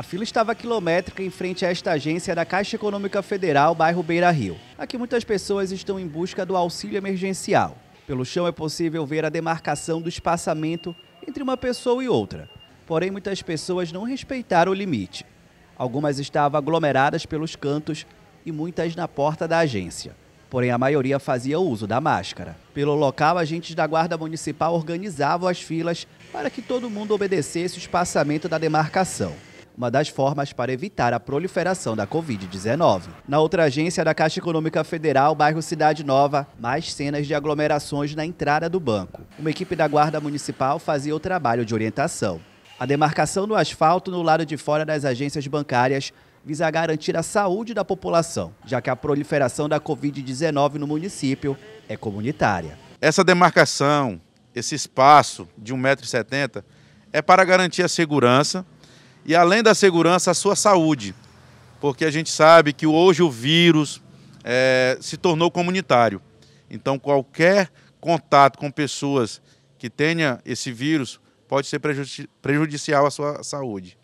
A fila estava quilométrica em frente a esta agência da Caixa Econômica Federal, bairro Beira Rio. Aqui muitas pessoas estão em busca do auxílio emergencial. Pelo chão é possível ver a demarcação do espaçamento entre uma pessoa e outra. Porém, muitas pessoas não respeitaram o limite. Algumas estavam aglomeradas pelos cantos e muitas na porta da agência. Porém, a maioria fazia uso da máscara. Pelo local, agentes da Guarda Municipal organizavam as filas para que todo mundo obedecesse o espaçamento da demarcação uma das formas para evitar a proliferação da Covid-19. Na outra agência da Caixa Econômica Federal, bairro Cidade Nova, mais cenas de aglomerações na entrada do banco. Uma equipe da Guarda Municipal fazia o trabalho de orientação. A demarcação do asfalto no lado de fora das agências bancárias visa garantir a saúde da população, já que a proliferação da Covid-19 no município é comunitária. Essa demarcação, esse espaço de 1,70m é para garantir a segurança e, além da segurança, a sua saúde, porque a gente sabe que hoje o vírus é, se tornou comunitário. Então, qualquer contato com pessoas que tenha esse vírus pode ser prejudicial à sua saúde.